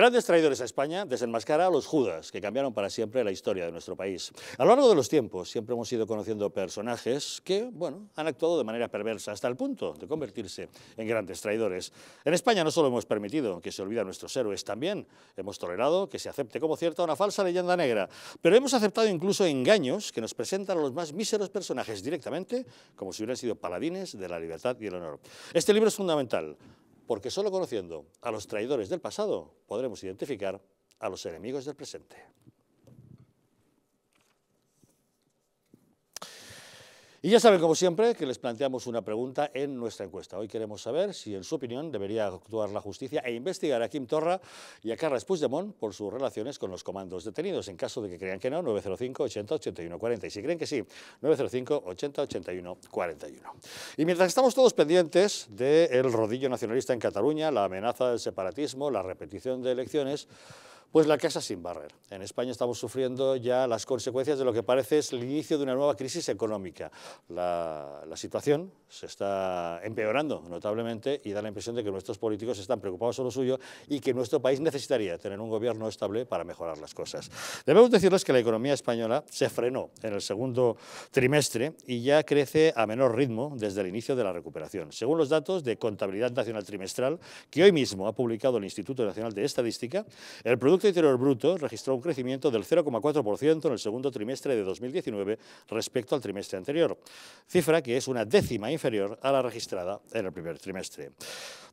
Grandes traidores a España desenmascara a los Judas, que cambiaron para siempre la historia de nuestro país. A lo largo de los tiempos siempre hemos ido conociendo personajes que, bueno, han actuado de manera perversa hasta el punto de convertirse en grandes traidores. En España no solo hemos permitido que se olviden nuestros héroes, también hemos tolerado que se acepte como cierta una falsa leyenda negra, pero hemos aceptado incluso engaños que nos presentan a los más míseros personajes directamente como si hubieran sido paladines de la libertad y el honor. Este libro es fundamental porque solo conociendo a los traidores del pasado podremos identificar a los enemigos del presente. Y ya saben, como siempre, que les planteamos una pregunta en nuestra encuesta. Hoy queremos saber si, en su opinión, debería actuar la justicia e investigar a Kim Torra y a Carles Puigdemont por sus relaciones con los comandos detenidos. En caso de que crean que no, 905 80 81 40. Y si creen que sí, 905 80 81 41. Y mientras estamos todos pendientes del rodillo nacionalista en Cataluña, la amenaza del separatismo, la repetición de elecciones, pues la casa sin barrer. En España estamos sufriendo ya las consecuencias de lo que parece es el inicio de una nueva crisis económica. La, situación se está empeorando notablemente y da la impresión de que nuestros políticos están preocupados por lo suyo y que nuestro país necesitaría tener un gobierno estable para mejorar las cosas. Debemos decirles que la economía española se frenó en el segundo trimestre y ya crece a menor ritmo desde el inicio de la recuperación. Según los datos de Contabilidad Nacional Trimestral, que hoy mismo ha publicado el Instituto Nacional de Estadística, el producto Producto Interior Bruto registró un crecimiento del 0,4% en el segundo trimestre de 2019 respecto al trimestre anterior, cifra que es una décima inferior a la registrada en el primer trimestre.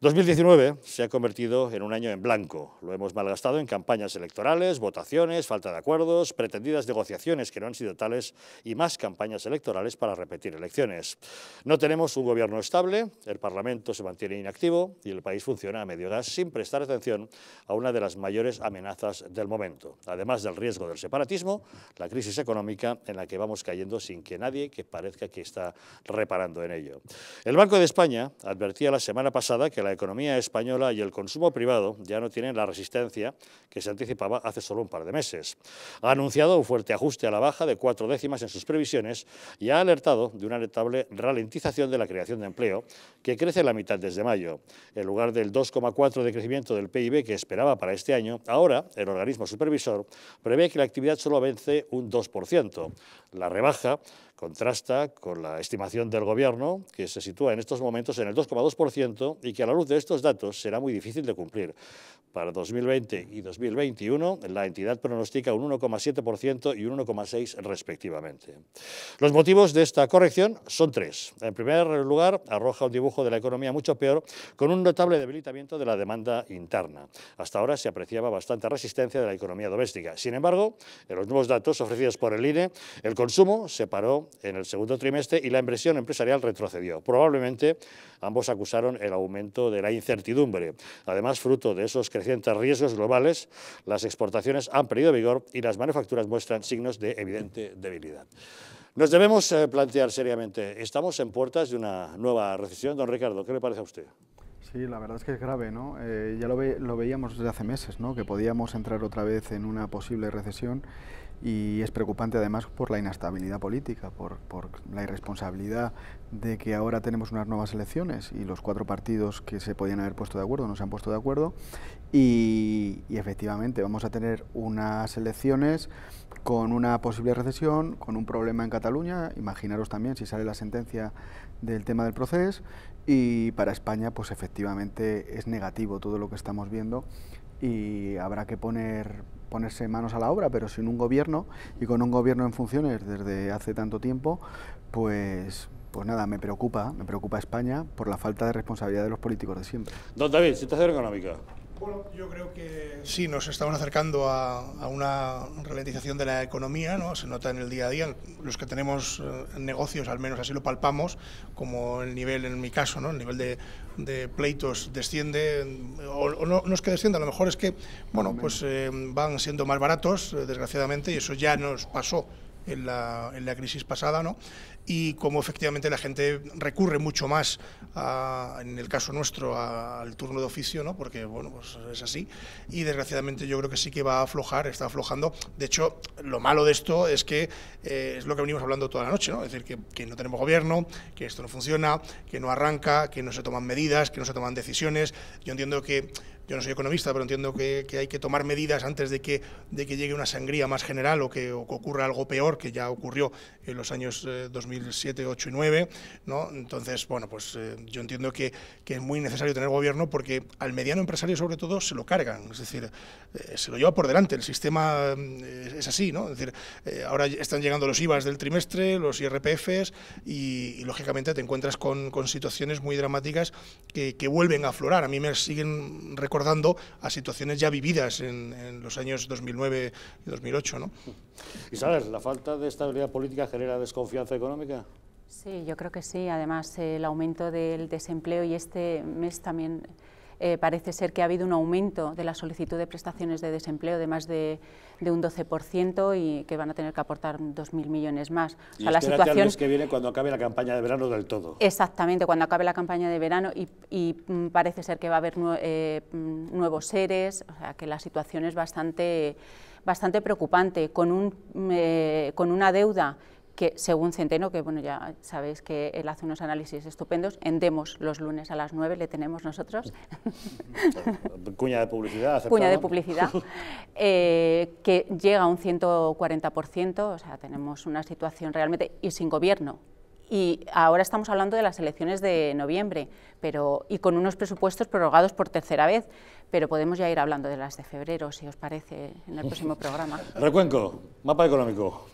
2019 se ha convertido en un año en blanco. Lo hemos malgastado en campañas electorales, votaciones, falta de acuerdos, pretendidas negociaciones que no han sido tales y más campañas electorales para repetir elecciones. No tenemos un gobierno estable, el Parlamento se mantiene inactivo y el país funciona a medio gas sin prestar atención a una de las mayores amenazas del momento. Además del riesgo del separatismo, la crisis económica en la que vamos cayendo sin que nadie que parezca que está reparando en ello. El Banco de España advertía la semana pasada que la economía española y el consumo privado ya no tienen la resistencia que se anticipaba hace solo un par de meses. Ha anunciado un fuerte ajuste a la baja de cuatro décimas en sus previsiones y ha alertado de una notable ralentización de la creación de empleo, que crece la mitad desde mayo. En lugar del 2,4 de crecimiento del PIB que esperaba para este año, ahora el organismo supervisor prevé que la actividad solo avance un 2%. La rebaja Contrasta con la estimación del Gobierno, que se sitúa en estos momentos en el 2,2% y que a la luz de estos datos será muy difícil de cumplir. Para 2020 y 2021, la entidad pronostica un 1,7% y un 1,6% respectivamente. Los motivos de esta corrección son tres. En primer lugar, arroja un dibujo de la economía mucho peor, con un notable debilitamiento de la demanda interna. Hasta ahora se apreciaba bastante resistencia de la economía doméstica. Sin embargo, en los nuevos datos ofrecidos por el INE, el consumo se paró en el segundo trimestre y la inversión empresarial retrocedió. Probablemente ambos acusaron el aumento de la incertidumbre. Además, fruto de esos crecientes riesgos globales, las exportaciones han perdido vigor y las manufacturas muestran signos de evidente debilidad. Nos debemos eh, plantear seriamente, estamos en puertas de una nueva recesión. Don Ricardo, ¿qué le parece a usted? Sí, la verdad es que es grave, ¿no? Eh, ya lo, lo, veíamos desde hace meses, ¿no? Que podíamos entrar otra vez en una posible recesión y es preocupante además por la inestabilidad política, por, la irresponsabilidad de que ahora tenemos unas nuevas elecciones y los cuatro partidos que se podían haber puesto de acuerdo no se han puesto de acuerdo y, efectivamente vamos a tener unas elecciones con una posible recesión, con un problema en Cataluña, imaginaros también si sale la sentencia del tema del proceso y para España pues efectivamente es negativo todo lo que estamos viendo y habrá que poner ponerse manos a la obra, pero sin un gobierno y con un gobierno en funciones desde hace tanto tiempo, pues pues nada, me preocupa, me preocupa España por la falta de responsabilidad de los políticos de siempre. Don David, situación económica yo creo que sí, nos estamos acercando a, una ralentización de la economía, ¿no? Se nota en el día a día, los que tenemos eh, negocios, al menos así lo palpamos, como el nivel, en mi caso, ¿no? El nivel de, pleitos desciende, o, no, es que descienda, a lo mejor es que, bueno, pues eh, van siendo más baratos, eh, desgraciadamente, y eso ya nos pasó en la, en la, crisis pasada, ¿no? y cómo efectivamente la gente recurre mucho más, en el caso nuestro, al turno de oficio, ¿no? porque bueno, pues es así. Y desgraciadamente yo creo que sí que va a aflojar, está aflojando. De hecho, lo malo de esto es que eh, es lo que venimos hablando toda la noche, ¿no? es decir, que, que no tenemos gobierno, que esto no funciona, que no arranca, que no se toman medidas, que no se toman decisiones. Yo entiendo que yo no soy economista, pero entiendo que, hay que tomar medidas antes de que, de que llegue una sangría más general o que, ocurra algo peor, que ya ocurrió en los años 2007, eh, 8 y 9. ¿no? Entonces, bueno, pues eh, yo entiendo que, es muy necesario tener gobierno porque al mediano empresario, sobre todo, se lo cargan. Es decir, eh, se lo lleva por delante. El sistema es así, ¿no? decir, ahora están llegando los IVAs del trimestre, los IRPFs y, lógicamente, te encuentras con, con situaciones muy dramáticas que, vuelven a aflorar. A mí me siguen recordando recordando a situaciones ya vividas en, en los años 2009 y 2008. ¿no? ¿Y sabes, la falta de estabilidad política genera desconfianza económica? Sí, yo creo que sí. Además, el aumento del desempleo y este mes también eh, parece ser que ha habido un aumento de la solicitud de prestaciones de desempleo de más de, un 12% y que van a tener que aportar 2.000 millones más. O la situación al mes que viene cuando acabe la campaña de verano del todo. Exactamente, cuando acabe la campaña de verano y, mm, parece ser que va a haber eh, mm, nuevos seres, o sea, que la situación es bastante, bastante preocupante, con, un, mm, eh, con una deuda que según Centeno, que bueno, ya sabéis que él hace unos análisis estupendos, en Demos los lunes a las 9 le tenemos nosotros. Cuña de publicidad. Cuña de publicidad, eh, que llega a un 140%, o sea, tenemos una situación realmente, y sin gobierno, y ahora estamos hablando de las elecciones de noviembre, pero, y con unos presupuestos prorrogados por tercera vez, pero podemos ya ir hablando de las de febrero, si os parece, en el próximo programa. Recuenco, mapa económico.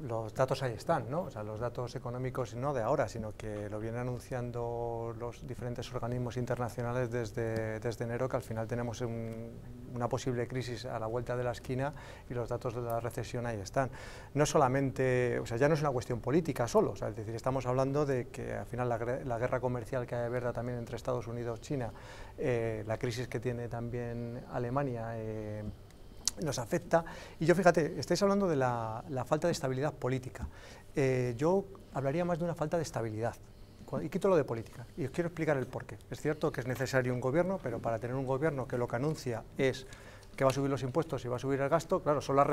los datos ahí están, ¿no? O sea, los datos económicos no de ahora, sino que lo vienen anunciando los diferentes organismos internacionales desde, desde enero, que al final tenemos una posible crisis a la vuelta de la esquina y los datos de la recesión ahí están. No solamente, o sea, ya no es una cuestión política solo, o sea, es decir, estamos hablando de que al final la, guerra comercial que hay verdad también entre Estados Unidos China, eh, la crisis que tiene también Alemania, eh, nos afecta. Y yo fíjate, estáis hablando de la, falta de estabilidad política. Eh, yo hablaría más de una falta de estabilidad. Y quito lo de política. Y os quiero explicar el porqué. Es cierto que es necesario un gobierno, pero para tener un gobierno que lo que anuncia es que va a subir los impuestos y va a subir el gasto, claro, son las,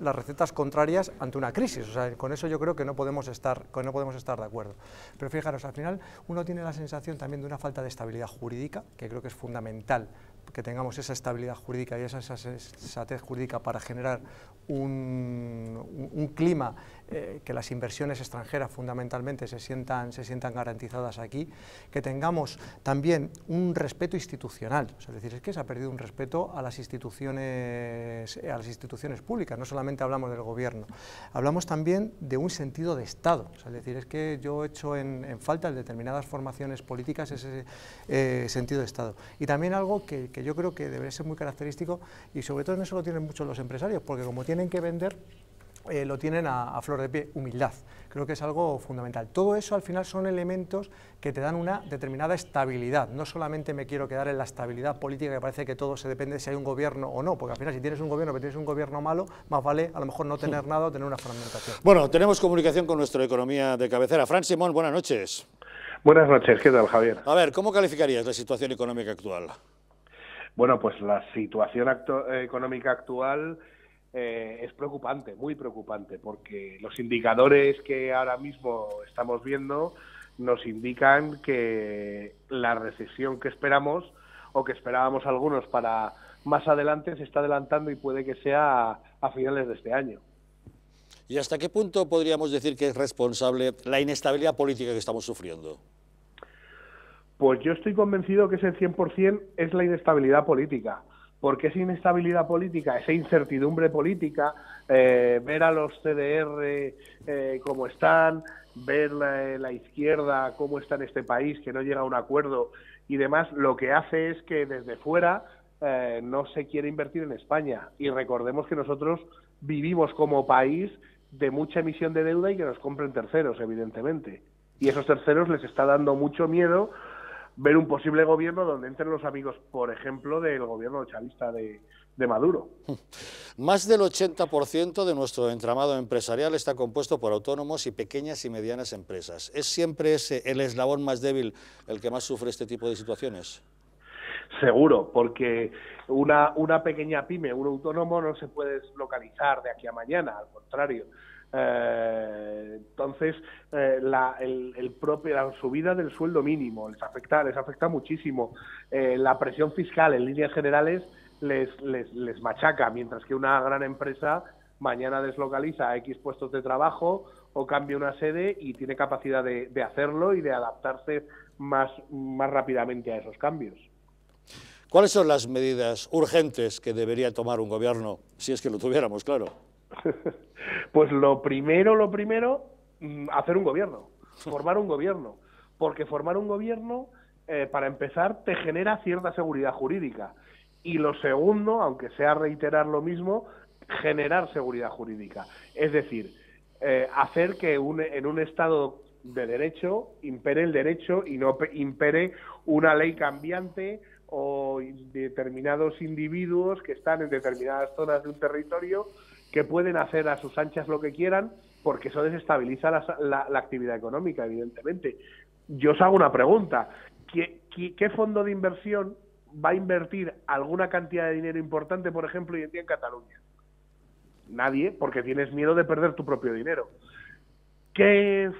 las recetas contrarias ante una crisis. O sea, con eso yo creo que no podemos estar, no podemos estar de acuerdo. Pero fijaros, al final uno tiene la sensación también de una falta de estabilidad jurídica, que creo que es fundamental que tengamos esa estabilidad jurídica y esa sensatez jurídica para generar un, un clima eh, que las inversiones extranjeras fundamentalmente se sientan, se sientan garantizadas aquí, que tengamos también un respeto institucional, es decir, es que se ha perdido un respeto a las instituciones, eh, a las instituciones públicas, no solamente hablamos del gobierno, hablamos también de un sentido de Estado, es decir, es que yo he hecho en, falta en determinadas formaciones políticas ese eh, sentido de Estado. Y también algo que, que yo creo que debería ser muy característico y sobre todo en eso lo tienen muchos los empresarios, porque como tienen que vender, eh, lo tienen a, flor de pie, humildad. Creo que es algo fundamental. Todo eso al final son elementos que te dan una determinada estabilidad. No solamente me quiero quedar en la estabilidad política que parece que todo se depende si hay un gobierno o no, porque al final si tienes un gobierno pero tienes un gobierno malo, más vale a lo mejor no tener nada o tener una fragmentación. Bueno, tenemos comunicación con nuestra economía de cabecera. Fran Simón, buenas noches. Buenas noches, ¿qué tal Javier? A ver, ¿cómo calificarías la situación económica actual? Bueno, pues la situación económica actual eh, es preocupante, muy preocupante, porque los indicadores que ahora mismo estamos viendo nos indican que la recesión que esperamos o que esperábamos algunos para más adelante se está adelantando y puede que sea a finales de este año. ¿Y hasta qué punto podríamos decir que es responsable la inestabilidad política que estamos sufriendo? Pues yo estoy convencido que ese 100% es la inestabilidad política porque esa inestabilidad política, esa incertidumbre política, eh, ver a los CDR eh, cómo están, ver eh, la, izquierda cómo está en este país, que no llega a un acuerdo y demás, lo que hace es que desde fuera no se quiere invertir en España. Y recordemos que nosotros vivimos como país de mucha emisión de deuda y que nos compren terceros, evidentemente. Y esos terceros les está dando mucho miedo ver un posible gobierno donde entren los amigos, por ejemplo, del gobierno chavista de, Maduro. Más del 80% de nuestro entramado empresarial está compuesto por autónomos y pequeñas y medianas empresas. ¿Es siempre ese el eslabón más débil el que más sufre este tipo de situaciones? Seguro, porque una, una pequeña pyme, un autónomo no se puede localizar de aquí a mañana, al contrario eh, entonces, eh, la, el, propio, subida del sueldo mínimo les afecta, les afecta muchísimo. Eh, la presión fiscal en líneas generales les, les, machaca, mientras que una gran empresa mañana deslocaliza X puestos de trabajo o cambia una sede y tiene capacidad de, de hacerlo y de adaptarse más, más rápidamente a esos cambios. ¿Cuáles son las medidas urgentes que debería tomar un gobierno, si es que lo tuviéramos, claro? Pues lo primero, lo primero, mm, hacer un gobierno, formar un gobierno, porque formar un gobierno, eh, para empezar, te genera cierta seguridad jurídica. Y lo segundo, aunque sea reiterar lo mismo, generar seguridad jurídica. Es decir, eh, hacer que un, en un Estado de derecho impere el derecho y no impere una ley cambiante o determinados individuos que están en determinadas zonas de un territorio que pueden hacer a sus anchas lo que quieran porque eso desestabiliza la, actividad económica, evidentemente. Yo os hago una pregunta. ¿Qué, fondo de inversión va a invertir alguna cantidad de dinero importante, por ejemplo, hoy en día en Cataluña? Nadie, porque tienes miedo de perder tu propio dinero. ¿Qué,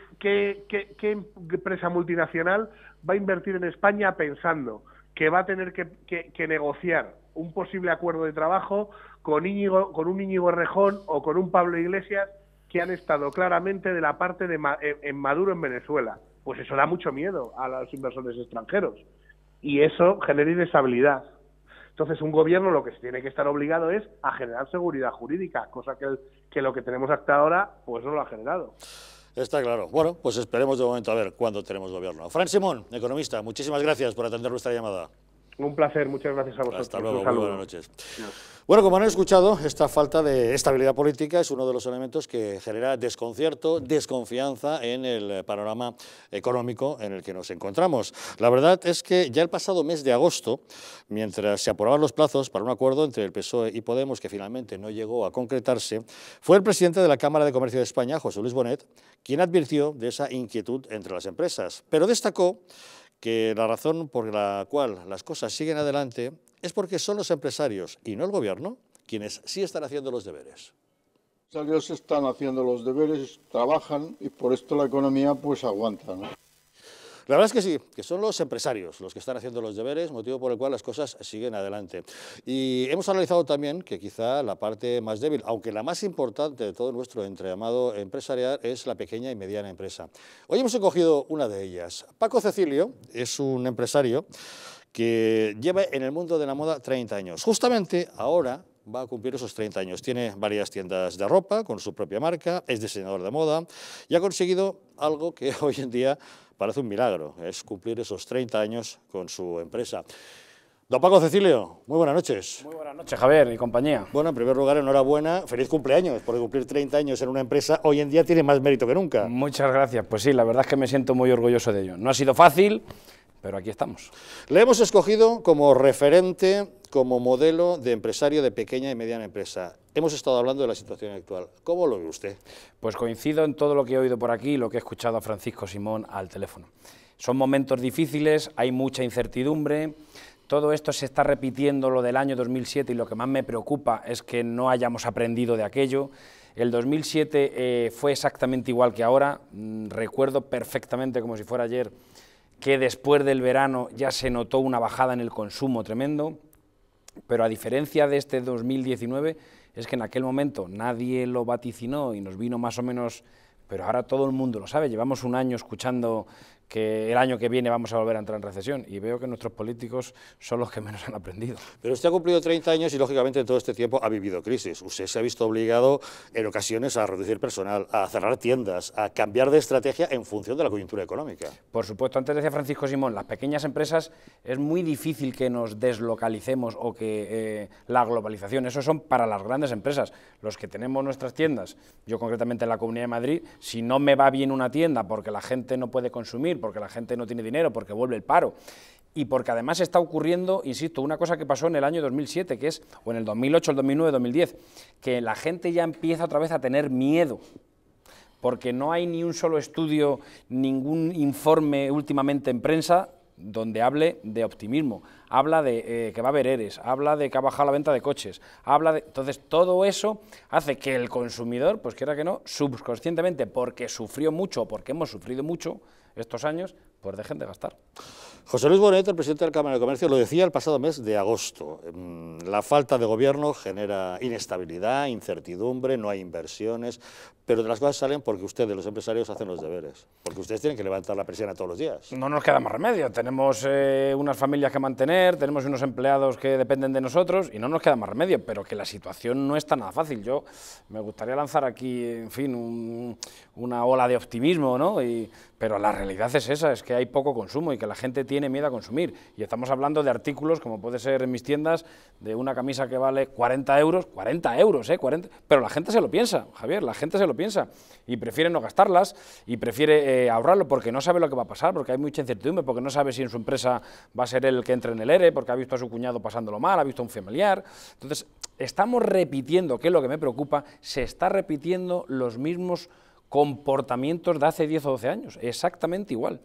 empresa multinacional va a invertir en España pensando que va a tener que negociar un posible acuerdo de trabajo con, Íñigo, con un Íñigo Rejón o con un Pablo Iglesias que han estado claramente de la parte de eh, en Maduro en Venezuela. Pues eso da mucho miedo a los inversores extranjeros y eso genera inestabilidad. Entonces, un gobierno lo que se tiene que estar obligado es a generar seguridad jurídica, cosa que, lo que tenemos hasta ahora pues no lo ha generado. Está claro. Bueno, pues esperemos de momento a ver cuándo tenemos gobierno. Fran Simón, economista, muchísimas gracias por atender nuestra llamada. Un placer, muchas gracias a vosotros. Hasta luego, muy buenas noches. Bueno, como han escuchado, esta falta de estabilidad política es uno de los elementos que genera desconcierto, desconfianza en el panorama económico en el que nos encontramos. La verdad es que ya el pasado mes de agosto, mientras se aprobaban los plazos para un acuerdo entre el PSOE y Podemos, que finalmente no llegó a concretarse, fue el presidente de la Cámara de Comercio de España, José Luis Bonet, quien advirtió de esa inquietud entre las empresas, pero destacó que la razón por la cual las cosas siguen adelante es porque son los empresarios y no el gobierno quienes sí están haciendo los deberes. Los empresarios están haciendo los deberes, trabajan y por esto la economía pues aguanta. La verdad es que sí, que son los empresarios los que están haciendo los deberes, motivo por el cual las cosas siguen adelante. Y hemos analizado también que quizá la parte más débil, aunque la más importante de todo nuestro entreamado empresarial, es la pequeña y mediana empresa. Hoy hemos escogido una de ellas. Paco Cecilio es un empresario que lleva en el mundo de la moda 30 años. Justamente ahora va a cumplir esos 30 años. Tiene varias tiendas de ropa con su propia marca, es diseñador de moda y ha conseguido algo que hoy en día parece un milagro, es cumplir esos 30 años con su empresa. Don Paco Cecilio, muy buenas noches. Muy buenas noches, Javier y compañía. Bueno, en primer lugar, enhorabuena, feliz cumpleaños, porque cumplir 30 años en una empresa hoy en día tiene más mérito que nunca. Muchas gracias, pues sí, la verdad es que me siento muy orgulloso de ello. No ha sido fácil, pero aquí estamos. Le hemos escogido como referente como modelo de empresario de pequeña y mediana empresa. Hemos estado hablando de la situación actual. ¿Cómo lo ve usted? Pues coincido en todo lo que he oído por aquí y lo que he escuchado a Francisco Simón al teléfono. Son momentos difíciles, hay mucha incertidumbre. Todo esto se está repitiendo lo del año 2007 y lo que más me preocupa es que no hayamos aprendido de aquello. El 2007 eh, fue exactamente igual que ahora. Mm, recuerdo perfectamente, como si fuera ayer, que después del verano ya se notó una bajada en el consumo tremendo pero a diferencia de este 2019, es que en aquel momento nadie lo vaticinó y nos vino más o menos pero ahora todo el mundo lo sabe. Llevamos un año escuchando que el año que viene vamos a volver a entrar en recesión y veo que nuestros políticos son los que menos han aprendido. Pero usted ha cumplido 30 años y lógicamente en todo este tiempo ha vivido crisis. Usted se ha visto obligado en ocasiones a reducir personal, a cerrar tiendas, a cambiar de estrategia en función de la coyuntura económica. Por supuesto, antes decía Francisco Simón, las pequeñas empresas es muy difícil que nos deslocalicemos o que eh, la globalización, eso son para las grandes empresas, los que tenemos nuestras tiendas. Yo concretamente en la Comunidad de Madrid, si no me va bien una tienda porque la gente no puede consumir, porque la gente no tiene dinero, porque vuelve el paro. Y porque además está ocurriendo, insisto, una cosa que pasó en el año 2007, que es, o en el 2008, el 2009, 2010, que la gente ya empieza otra vez a tener miedo porque no hay ni un solo estudio, ningún informe últimamente en prensa donde hable de optimismo, habla de eh, que va a haber eres, habla de que ha bajado la venta de coches, habla de... Entonces, todo eso hace que el consumidor, pues quiera que no, subconscientemente, porque sufrió mucho, porque hemos sufrido mucho, estos años, pues dejen de gastar. José Luis Bonet, el presidente de la Cámara de Comercio, lo decía el pasado mes de agosto. Mm, la falta de gobierno genera inestabilidad, incertidumbre, no hay inversiones, pero de las cosas salen porque ustedes, los empresarios, hacen los deberes, porque ustedes tienen que levantar la presión a todos los días. No nos queda más remedio, tenemos eh, unas familias que mantener, tenemos unos empleados que dependen de nosotros y no nos queda más remedio, pero que la situación no está nada fácil. Yo me gustaría lanzar aquí, en fin, un, una ola de optimismo, ¿no? Y, pero la realidad es esa, es que hay poco consumo y que la gente tiene miedo a consumir. Y estamos hablando de artículos, como puede ser en mis tiendas, de una camisa que vale 40 euros, 40 euros, ¿eh? 40, pero la gente se lo piensa, Javier, la gente se lo piensa. Y prefiere no gastarlas y prefiere eh, ahorrarlo porque no sabe lo que va a pasar, porque hay mucha incertidumbre, porque no sabe si en su empresa va a ser el que entre en el ERE, porque ha visto a su cuñado pasándolo mal, ha visto a un familiar. Entonces, estamos repitiendo, que es lo que me preocupa, se está repitiendo los mismos comportamientos de hace 10 o 12 años, exactamente igual.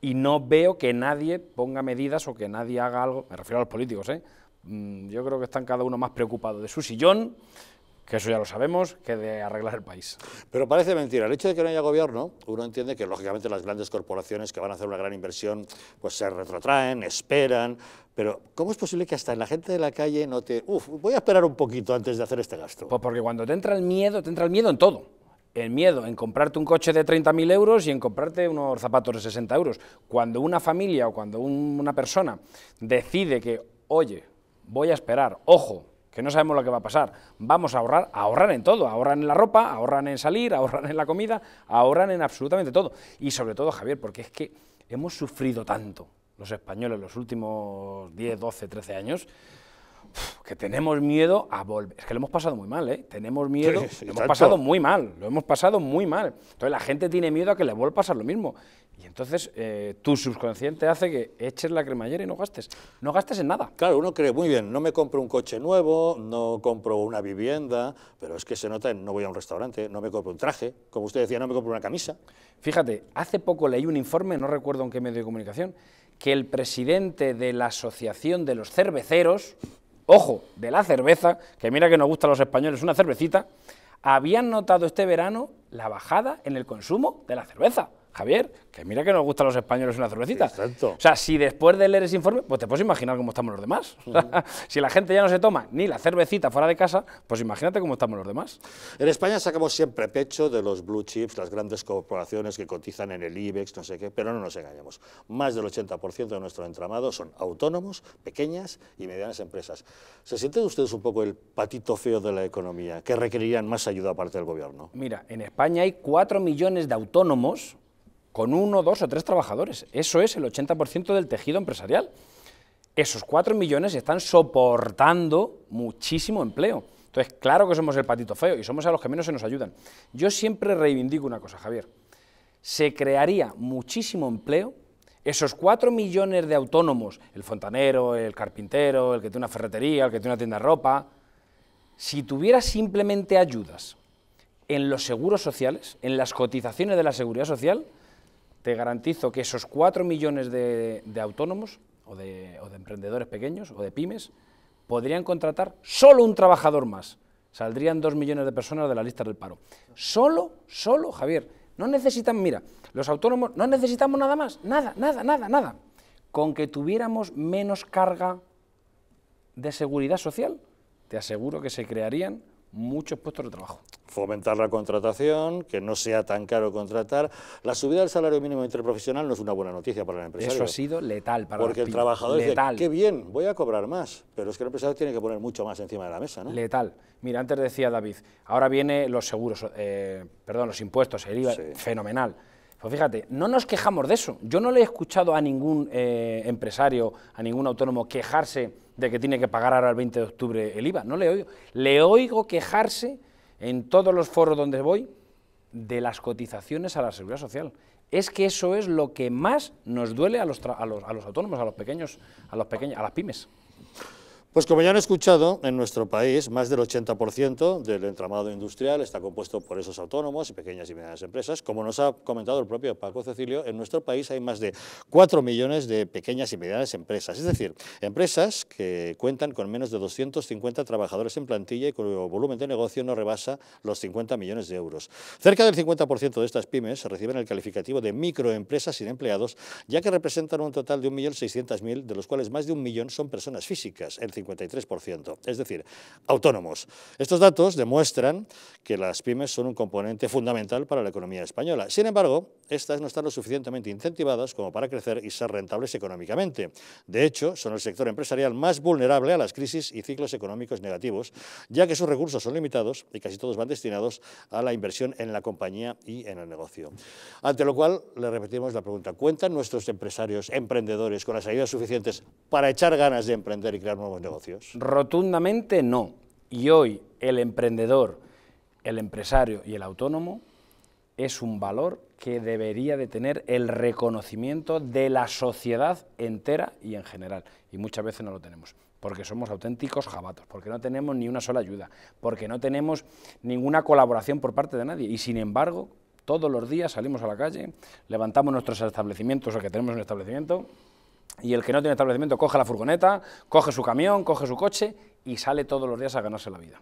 Y no veo que nadie ponga medidas o que nadie haga algo, me refiero a los políticos, ¿eh? Mm, yo creo que están cada uno más preocupado de su sillón, que eso ya lo sabemos, que de arreglar el país. Pero parece mentira. El hecho de que no haya gobierno, uno entiende que lógicamente las grandes corporaciones que van a hacer una gran inversión, pues se retrotraen, esperan, pero ¿cómo es posible que hasta en la gente de la calle no te... Uf, voy a esperar un poquito antes de hacer este gasto. Pues porque cuando te entra el miedo, te entra el miedo en todo el miedo en comprarte un coche de 30.000 euros y en comprarte unos zapatos de 60 euros. Cuando una familia o cuando una persona decide que, oye, voy a esperar, ojo, que no sabemos lo que va a pasar, vamos a ahorrar, ahorran en todo, ahorran en la ropa, ahorran en salir, ahorran en la comida, ahorran en absolutamente todo. Y sobre todo, Javier, porque es que hemos sufrido tanto los españoles los últimos 10, 12, 13 años que tenemos miedo a volver. Es que lo hemos pasado muy mal, ¿eh? Tenemos miedo, lo hemos pasado muy mal, lo hemos pasado muy mal. Entonces la gente tiene miedo a que le vuelva a pasar lo mismo. Y entonces eh, tu subconsciente hace que eches la cremallera y no gastes. No gastes en nada. Claro, uno cree, muy bien, no me compro un coche nuevo, no compro una vivienda, pero es que se nota, en, no voy a un restaurante, no me compro un traje, como usted decía, no me compro una camisa. Fíjate, hace poco leí un informe, no recuerdo en qué medio de comunicación, que el presidente de la Asociación de los Cerveceros, ojo, de la cerveza, que mira que nos gusta a los españoles una cervecita, habían notado este verano la bajada en el consumo de la cerveza. Javier, que mira que nos gustan los españoles una cervecita. Exacto. O sea, si después de leer ese informe, pues te puedes imaginar cómo estamos los demás. si la gente ya no se toma ni la cervecita fuera de casa, pues imagínate cómo estamos los demás. En España sacamos siempre pecho de los blue chips, las grandes corporaciones que cotizan en el IBEX, no sé qué, pero no nos engañemos. Más del 80% de nuestro entramado son autónomos, pequeñas y medianas empresas. ¿Se sienten ustedes un poco el patito feo de la economía, que requerirían más ayuda aparte del gobierno? Mira, en España hay 4 millones de autónomos con uno, dos o tres trabajadores. Eso es el 80% del tejido empresarial. Esos cuatro millones están soportando muchísimo empleo. Entonces, claro que somos el patito feo y somos a los que menos se nos ayudan. Yo siempre reivindico una cosa, Javier. Se crearía muchísimo empleo esos 4 millones de autónomos, el fontanero, el carpintero, el que tiene una ferretería, el que tiene una tienda de ropa, si tuviera simplemente ayudas en los seguros sociales, en las cotizaciones de la seguridad social, te garantizo que esos cuatro millones de, autónomos o de, emprendedores pequeños o de pymes podrían contratar solo un trabajador más. Saldrían dos millones de personas de la lista del paro. Solo, solo, Javier. No necesitan, mira, los autónomos no necesitamos nada más, nada, nada, nada, nada. Con que tuviéramos menos carga de seguridad social, te aseguro que se crearían muchos puestos de trabajo. Fomentar la contratación, que no sea tan caro contratar. La subida del salario mínimo interprofesional no es una buena noticia para la empresa. Eso ha sido letal para Porque el trabajador dice, qué bien, voy a cobrar más, pero es que el empresario tiene que poner mucho más encima de la mesa, ¿no? Letal. Mira, antes decía David, ahora vienen los seguros, eh, perdón, los impuestos, el IVA, fenomenal pues fíjate, no nos quejamos de eso. Yo no le he escuchado a ningún eh, empresario, a ningún autónomo quejarse de que tiene que pagar ahora el 20 de octubre el IVA. No le oigo. Le oigo quejarse en todos los foros donde voy de las cotizaciones a la seguridad social. Es que eso es lo que más nos duele a los, a los, autónomos, a los pequeños, a, los pequeños, a las pymes. Pues como ya han escuchado, en nuestro país más del 80% del entramado industrial está compuesto por esos autónomos y pequeñas y medianas empresas. Como nos ha comentado el propio Paco Cecilio, en nuestro país hay más de 4 millones de pequeñas y medianas empresas, es decir, empresas que cuentan con menos de 250 trabajadores en plantilla y cuyo volumen de negocio no rebasa los 50 millones de euros. Cerca del 50% de estas pymes reciben el calificativo de microempresas sin empleados, ya que representan un total de 1.600.000, de los cuales más de un millón son personas físicas. El 53%, es decir, autónomos. Estos datos demuestran que las pymes son un componente fundamental para la economía española. Sin embargo, estas no están lo suficientemente incentivadas como para crecer y ser rentables económicamente. De hecho, son el sector empresarial más vulnerable a las crisis y ciclos económicos negativos, ya que sus recursos son limitados y casi todos van destinados a la inversión en la compañía y en el negocio. Ante lo cual, le repetimos la pregunta, ¿cuentan nuestros empresarios, emprendedores, con las ayudas suficientes para echar ganas de emprender y crear nuevos negocios? Rotundamente no. Y hoy el emprendedor, el empresario y el autónomo es un valor que debería de tener el reconocimiento de la sociedad entera y en general. Y muchas veces no lo tenemos, porque somos auténticos jabatos, porque no tenemos ni una sola ayuda, porque no tenemos ninguna colaboración por parte de nadie. Y sin embargo, todos los días salimos a la calle, levantamos nuestros establecimientos, o que tenemos un establecimiento, y el que no tiene establecimiento coge la furgoneta, coge su camión, coge su coche y sale todos los días a ganarse la vida.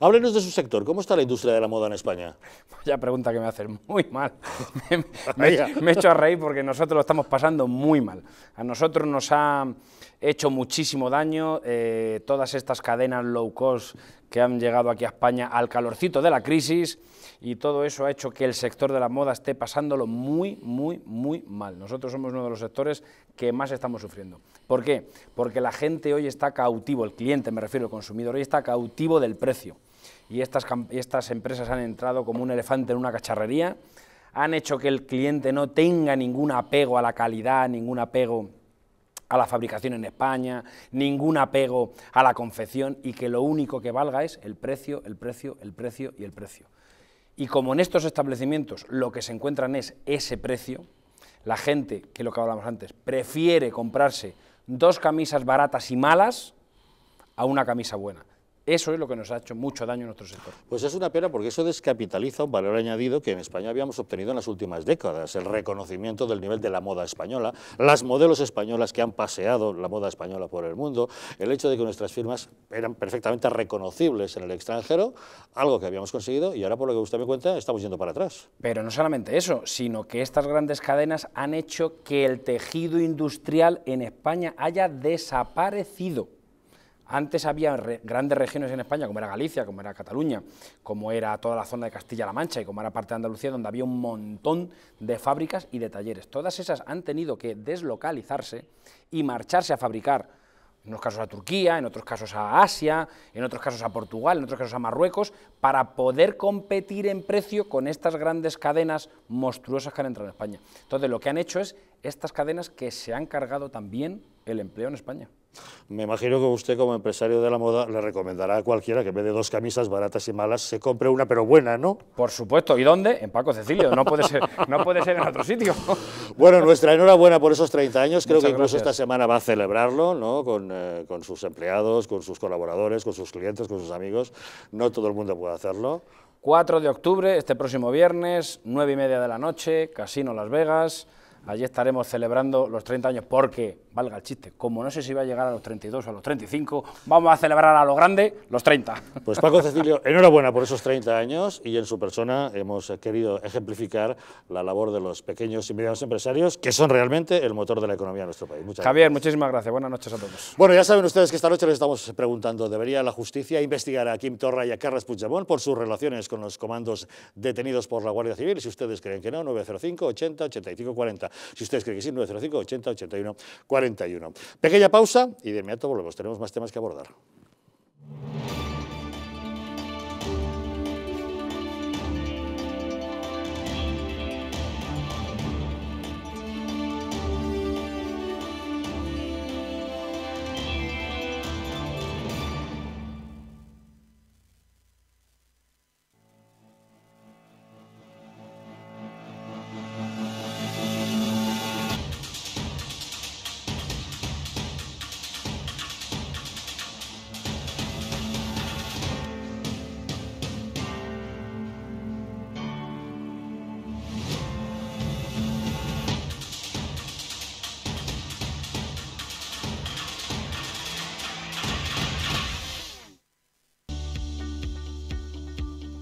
Háblenos de su sector. ¿Cómo está la industria de la moda en España? ya pregunta que me hace Muy mal. me, he hecho a reír porque nosotros lo estamos pasando muy mal. A nosotros nos ha hecho muchísimo daño eh, todas estas cadenas low cost que han llegado aquí a España al calorcito de la crisis y todo eso ha hecho que el sector de la moda esté pasándolo muy, muy, muy mal. Nosotros somos uno de los sectores que más estamos sufriendo. ¿Por qué? Porque la gente hoy está cautivo, el cliente me refiero, al consumidor, hoy está cautivo del precio. Y estas, estas empresas han entrado como un elefante en una cacharrería, han hecho que el cliente no tenga ningún apego a la calidad, ningún apego a la fabricación en España, ningún apego a la confección y que lo único que valga es el precio, el precio, el precio y el precio. Y como en estos establecimientos lo que se encuentran es ese precio, la gente, que es lo que hablamos antes, prefiere comprarse dos camisas baratas y malas a una camisa buena. Eso es lo que nos ha hecho mucho daño en nuestro sector. Pues es una pena porque eso descapitaliza un valor añadido que en España habíamos obtenido en las últimas décadas, el reconocimiento del nivel de la moda española, las modelos españolas que han paseado la moda española por el mundo, el hecho de que nuestras firmas eran perfectamente reconocibles en el extranjero, algo que habíamos conseguido y ahora por lo que usted me cuenta estamos yendo para atrás. Pero no solamente eso, sino que estas grandes cadenas han hecho que el tejido industrial en España haya desaparecido. Antes había grandes regiones en España, como era Galicia, como era Cataluña, como era toda la zona de Castilla-La Mancha y como era parte de Andalucía, donde había un montón de fábricas y de talleres. Todas esas han tenido que deslocalizarse y marcharse a fabricar en unos casos a Turquía, en otros casos a Asia, en otros casos a Portugal, en otros casos a Marruecos, para poder competir en precio con estas grandes cadenas monstruosas que han entrado en España. Entonces, lo que han hecho es estas cadenas que se han cargado también el empleo en España. Me imagino que usted como empresario de la moda le recomendará a cualquiera que en vez de dos camisas baratas y malas se compre una pero buena, ¿no? Por supuesto, ¿y dónde? En Paco Cecilio, no puede ser, no puede ser en otro sitio. Bueno, nuestra enhorabuena por esos 30 años, creo que incluso esta semana va a celebrarlo, Con, eh, con sus empleados, con sus colaboradores, con sus clientes, con sus amigos, no todo el mundo puede hacerlo. 4 de octubre, este próximo viernes, 9 y media de la noche, Casino Las Vegas. Allí estaremos celebrando los 30 años porque, valga el chiste, como no sé si va a llegar a los 32 o a los 35, vamos a celebrar a lo grande los 30. Pues Paco Cecilio, enhorabuena por esos 30 años y en su persona hemos eh, querido ejemplificar la labor de los pequeños y medianos empresarios que son realmente el motor de la economía de nuestro país. Muchas Javier, muchísimas gracias. Buenas noches a todos. Bueno, ya saben ustedes que esta noche les estamos preguntando, ¿debería la justicia investigar a Kim Torra y a Carles Puigdemont por sus relaciones con los comandos detenidos por la Guardia Civil? Si ustedes creen que no, 905 80 85 40. Si ustedes creen que sí, 905 80 81 41. Pequeña pausa y de inmediato volvemos. Tenemos más temas que abordar.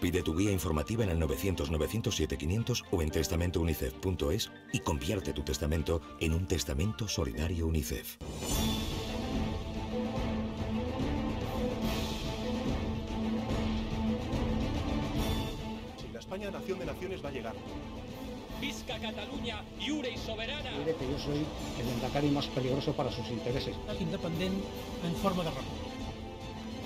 Pide tu guía informativa en el 900-907-500 o en testamentounicef.es y convierte tu testamento en un testamento solidario UNICEF. la España nación de naciones va a llegar. Visca Cataluña, iure y soberana. que yo soy el endacari más peligroso para sus intereses. independiente en forma de república.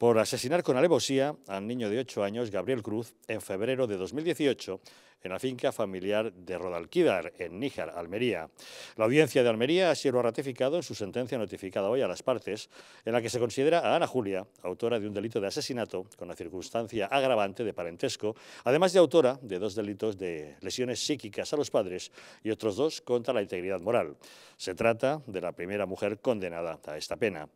por asesinar con alevosía al niño de 8 años Gabriel Cruz en febrero de 2018 en la finca familiar de Rodalquídar, en Níjar, Almería. La audiencia de Almería así lo ha ratificado en su sentencia notificada hoy a las partes, en la que se considera a Ana Julia, autora de un delito de asesinato con la circunstancia agravante de parentesco, además de autora de dos delitos de lesiones psíquicas a los padres y otros dos contra la integridad moral. Se trata de la primera mujer condenada a esta pena.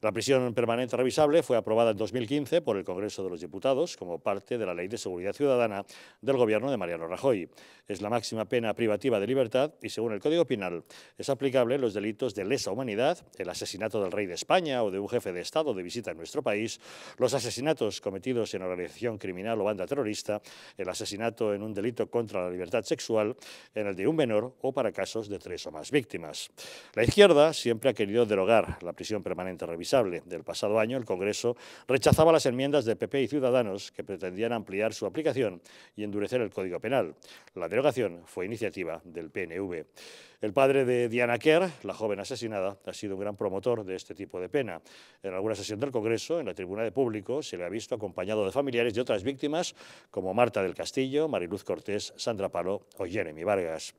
La prisión permanente revisable fue aprobada en 2015 por el Congreso de los Diputados como parte de la Ley de Seguridad Ciudadana del Gobierno de Mariano Rajoy. Es la máxima pena privativa de libertad y según el Código Penal es aplicable los delitos de lesa humanidad, el asesinato del rey de España o de un jefe de Estado de visita en nuestro país, los asesinatos cometidos en organización criminal o banda terrorista, el asesinato en un delito contra la libertad sexual, en el de un menor o para casos de tres o más víctimas. La izquierda siempre ha querido derogar la prisión permanente revisable. Del pasado año el Congreso rechazaba las enmiendas de PP y Ciudadanos que pretendían ampliar su aplicación y endurecer el Código Penal. La derogación fue iniciativa del PNV. El padre de Diana Kerr, la joven asesinada, ha sido un gran promotor de este tipo de pena. En alguna sesión del Congreso, en la tribuna de público, se le ha visto acompañado de familiares de otras víctimas como Marta del Castillo, Mariluz Cortés, Sandra Palo o Jeremy Vargas.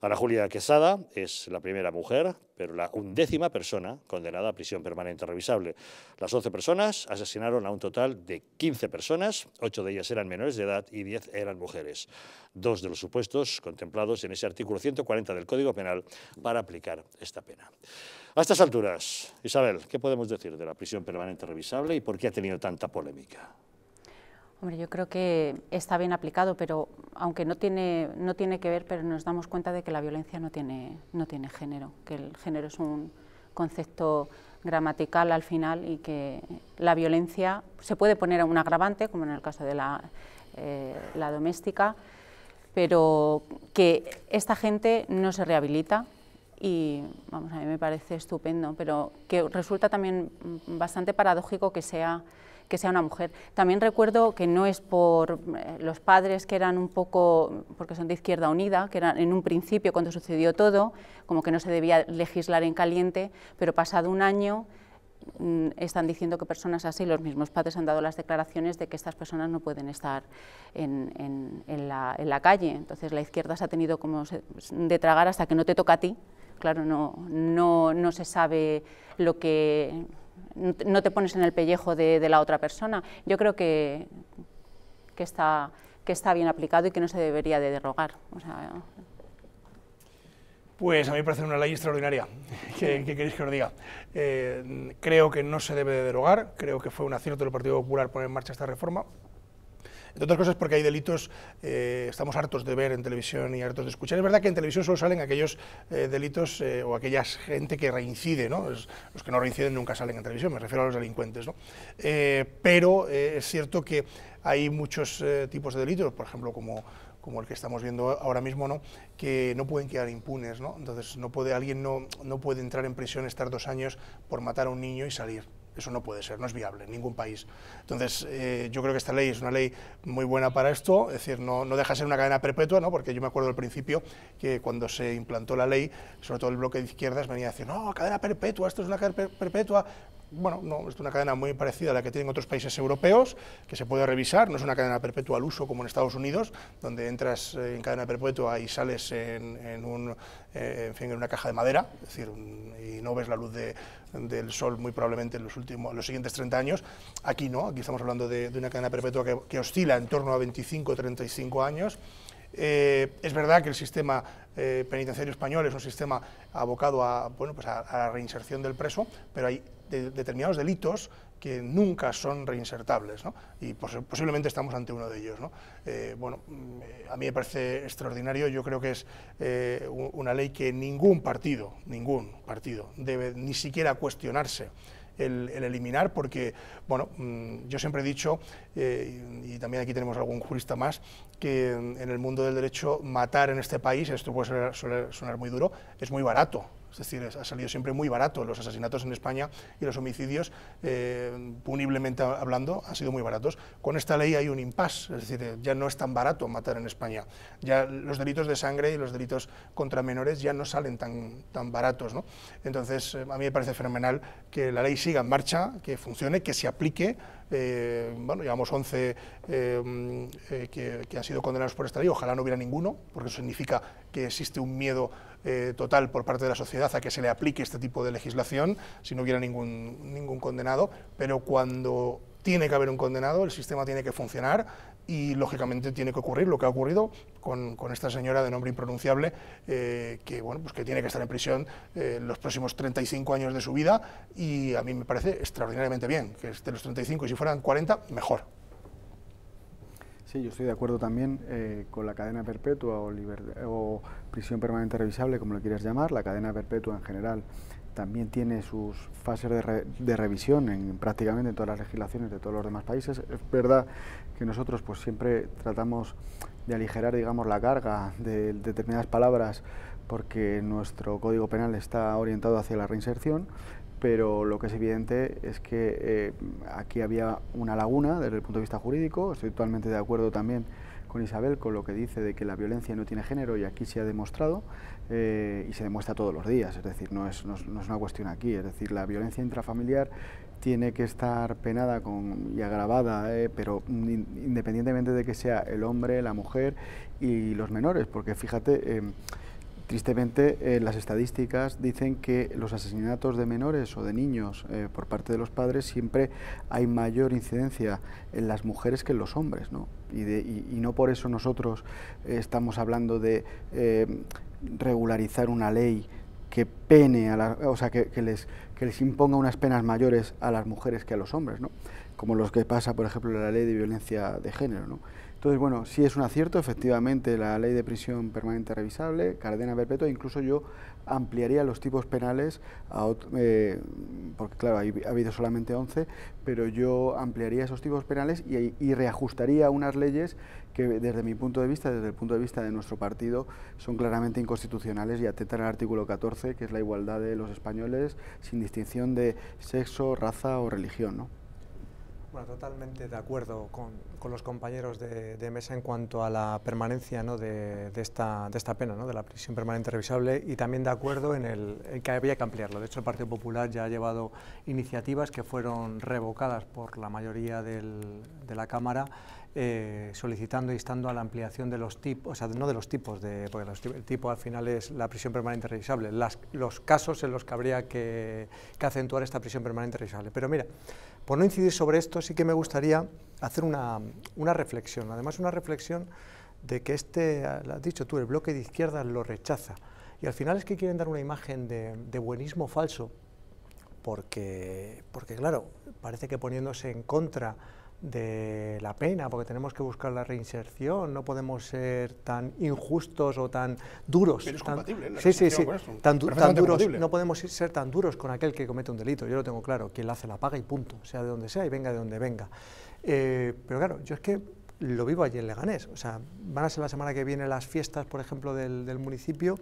Ana Julia Quesada es la primera mujer, pero la undécima persona condenada a prisión permanente revisable. Las 11 personas asesinaron a un total de 15 personas, ocho de ellas eran menores de edad y 10 eran mujeres. Dos de los supuestos contemplados en ese artículo 140 del Código Penal para aplicar esta pena. A estas alturas, Isabel, ¿qué podemos decir de la prisión permanente revisable y por qué ha tenido tanta polémica? Hombre, yo creo que está bien aplicado, pero aunque no tiene, que ver, pero nos damos cuenta de que la violencia no tiene, género, que el género es un concepto gramatical al final y que la violencia se puede poner a un agravante, como en el caso de la eh, doméstica, pero que esta gente no se rehabilita y vamos, a mí me parece estupendo, pero que resulta también bastante paradójico que sea que sea una mujer. También recuerdo que no es por eh, los padres que eran un poco, porque son de Izquierda Unida, que eran en un principio cuando sucedió todo, como que no se debía legislar en caliente, pero pasado un año Mm, están diciendo que personas así, los mismos padres han dado las declaraciones de que estas personas no pueden estar en, en, la, calle. Entonces la izquierda se ha tenido como de tragar hasta que no te toca a ti. Claro, no, no, no se sabe lo que... No te pones en el pellejo de, la otra persona. Yo creo que, que, está, que está bien aplicado y que no se debería de derrogar. Pues a mí me parece una ley extraordinaria. ¿Qué, queréis que os diga? Eh, creo que no se debe de derogar, creo que fue un acierto del Partido Popular poner en marcha esta reforma. Entre otras cosas porque hay delitos, eh, estamos hartos de ver en televisión y hartos de escuchar. Es verdad que en televisión solo salen aquellos eh, delitos o aquella gente que reincide, ¿no? los que no reinciden nunca salen en televisión, me refiero a los delincuentes, ¿no? pero es cierto que hay muchos tipos de delitos, por ejemplo, como como el que estamos viendo ahora mismo, ¿no? que no pueden quedar impunes. Entonces, no puede, alguien no, no puede entrar en prisión, estar dos años por matar a un niño y salir. Eso no puede ser, no es viable en ningún país. Entonces, eh, yo creo que esta ley es una ley muy buena para esto, es decir, no, no deja ser una cadena perpetua, ¿no? porque yo me acuerdo al principio que cuando se implantó la ley, sobre todo el bloque de izquierdas venía a decir, no, cadena perpetua, esto es una cadena perpetua bueno, no, es una cadena muy parecida a la que tienen otros países europeos, que se puede revisar, no es una cadena perpetua al uso como en Estados Unidos, donde entras eh, en cadena perpetua y sales en, un, eh, fin, en una caja de madera, es decir, y no ves la luz del sol muy probablemente en los, últimos, los siguientes 30 años. Aquí no, aquí estamos hablando de, una cadena perpetua que, oscila en torno a 25 o 35 años. Eh, es verdad que el sistema penitenciario español es un sistema abocado a, bueno, pues a la reinserción del preso, pero hay determinados delitos que nunca son reinsertables, y posiblemente estamos ante uno de ellos. Eh, bueno, mm, a mí me parece extraordinario, yo creo que es eh, una ley que ningún partido, ningún partido, debe ni siquiera cuestionarse. El, eliminar, porque, bueno, mm, yo siempre he dicho, eh, y también aquí tenemos algún jurista más, que en el mundo del derecho matar en este país, esto puede sonar muy duro, es muy barato es decir, ha salido siempre muy barato los asesinatos en España y los homicidios, eh, puniblemente hablando, han sido muy baratos. Con esta ley hay un impasse, es decir, eh, ya no es tan barato matar en España. Ya los delitos de sangre y los delitos contra menores ya no salen tan, tan baratos. Entonces, eh, a mí me parece fenomenal que la ley siga en marcha, que funcione, que se aplique. bueno, llevamos 11 mm, que, que han sido condenados por esta ley, ojalá no hubiera ninguno, porque eso significa que existe un miedo eh, total por parte de la sociedad a que se le aplique este tipo de legislación, si no hubiera ningún, ningún condenado, pero cuando tiene que haber un condenado, el sistema tiene que funcionar y lógicamente tiene que ocurrir lo que ha ocurrido con, esta señora de nombre impronunciable eh, que bueno pues que tiene que estar en prisión eh, los próximos 35 años de su vida y a mí me parece extraordinariamente bien que esté los 35 y si fueran 40 mejor. Sí, yo estoy de acuerdo también eh, con la cadena perpetua o, prisión permanente revisable, como lo quieras llamar. La cadena perpetua en general también tiene sus fases de, revisión en prácticamente todas las legislaciones de todos los demás países. Es verdad que nosotros pues siempre tratamos de aligerar digamos la carga de determinadas palabras porque nuestro código penal está orientado hacia la reinserción, pero lo que es evidente es que eh, aquí había una laguna desde el punto de vista jurídico. Estoy totalmente de acuerdo también con Isabel con lo que dice de que la violencia no tiene género y aquí se ha demostrado eh, y se demuestra todos los días, es decir, no es, no una cuestión aquí, es decir, la violencia intrafamiliar tiene que estar penada con, y agravada, eh, pero independientemente de que sea el hombre, la mujer y los menores, porque fíjate, em, Tristemente, eh, las estadísticas dicen que los asesinatos de menores o de niños eh, por parte de los padres siempre hay mayor incidencia en las mujeres que en los hombres, ¿no? Y, no por eso nosotros eh, estamos hablando de regularizar una ley que pene, a o sea, que, les, imponga unas penas mayores a las mujeres que a los hombres, ¿no? Como los que pasa, por ejemplo, en la ley de violencia de género, entonces, bueno, sí es un acierto, efectivamente, la ley de prisión permanente revisable, cadena perpetua, incluso yo ampliaría los tipos penales, eh, porque claro, ha habido solamente 11, pero yo ampliaría esos tipos penales y, y, reajustaría unas leyes que desde mi punto de vista, desde el punto de vista de nuestro partido, son claramente inconstitucionales y atentan al artículo 14, que es la igualdad de los españoles sin distinción de sexo, raza o religión. ¿no? Bueno, totalmente de acuerdo con, los compañeros de, mesa en cuanto a la permanencia de, esta, de, esta, pena, ¿no? de la prisión permanente revisable, y también de acuerdo en, el, que había que ampliarlo. De hecho, el Partido Popular ya ha llevado iniciativas que fueron revocadas por la mayoría de la Cámara eh, solicitando e instando a la ampliación de los tipos, o sea, no de los tipos, de, porque el tipo al final es la prisión permanente revisable, las, los casos en los que habría que, que acentuar esta prisión permanente revisable. Pero mira, por no incidir sobre esto, sí que me gustaría hacer una, reflexión, además una reflexión de que este, lo has dicho tú, el bloque de izquierda lo rechaza. Y al final es que quieren dar una imagen de, de buenismo falso, porque, porque claro, parece que poniéndose en contra de la pena, porque tenemos que buscar la reinserción, no podemos ser tan injustos o tan duros. tan, no podemos ser tan duros con aquel que comete un delito, yo lo tengo claro, quien la hace la paga y punto, sea de donde sea y venga de donde venga. Eh, pero claro, yo es que lo vivo allí en Leganés. O sea, van a ser la semana que viene las fiestas, por ejemplo, del, municipio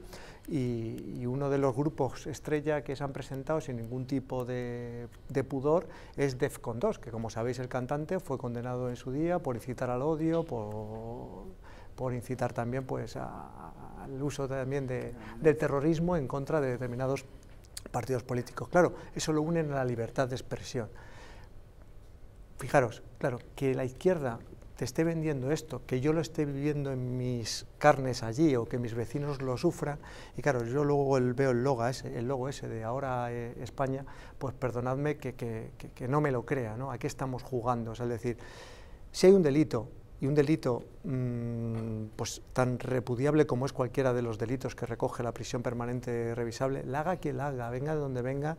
y, uno de los grupos estrella que se han presentado sin ningún tipo de, pudor es Defcon 2, que como sabéis el cantante fue condenado en su día por incitar al odio, por, por incitar también pues, al uso también del terrorismo en contra de determinados partidos políticos. Claro, eso lo unen a la libertad de expresión. Fijaros, claro, que la izquierda te esté vendiendo esto, que yo lo esté viviendo en mis carnes allí o que mis vecinos lo sufran, y claro, yo luego el, veo el logo, ese, el logo ese de ahora eh, España, pues perdonadme que, no me lo crea, ¿no? ¿A qué estamos jugando? es decir, si hay un delito y un delito mm, pues tan repudiable como es cualquiera de los delitos que recoge la prisión permanente revisable, la haga quien la haga, venga de donde venga,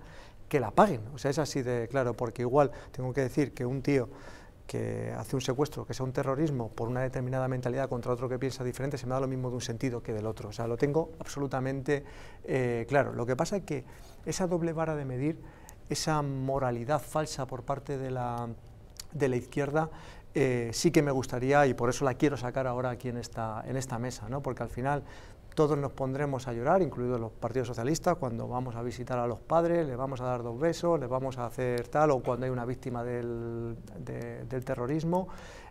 que la paguen. O sea, es así de claro, porque igual tengo que decir que un tío que hace un secuestro, que sea un terrorismo, por una determinada mentalidad contra otro que piensa diferente, se me da lo mismo de un sentido que del otro. O sea, lo tengo absolutamente eh, claro. Lo que pasa es que esa doble vara de medir, esa moralidad falsa por parte de la, de la izquierda, eh, sí que me gustaría, y por eso la quiero sacar ahora aquí en esta, en esta mesa, ¿no? porque al final todos nos pondremos a llorar, incluidos los partidos socialistas, cuando vamos a visitar a los padres, les vamos a dar dos besos, les vamos a hacer tal, o cuando hay una víctima del, terrorismo,